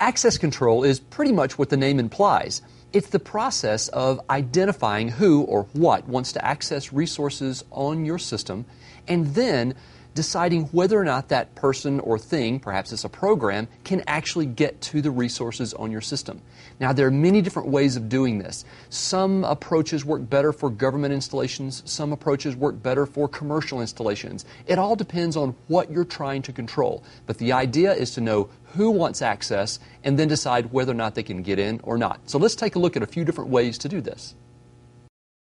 Access control is pretty much what the name implies. It's the process of identifying who or what wants to access resources on your system and then deciding whether or not that person or thing, perhaps it's a program, can actually get to the resources on your system. Now, there are many different ways of doing this. Some approaches work better for government installations, some approaches work better for commercial installations. It all depends on what you're trying to control. But the idea is to know who wants access and then decide whether or not they can get in or not. So let's take a look at a few different ways to do this.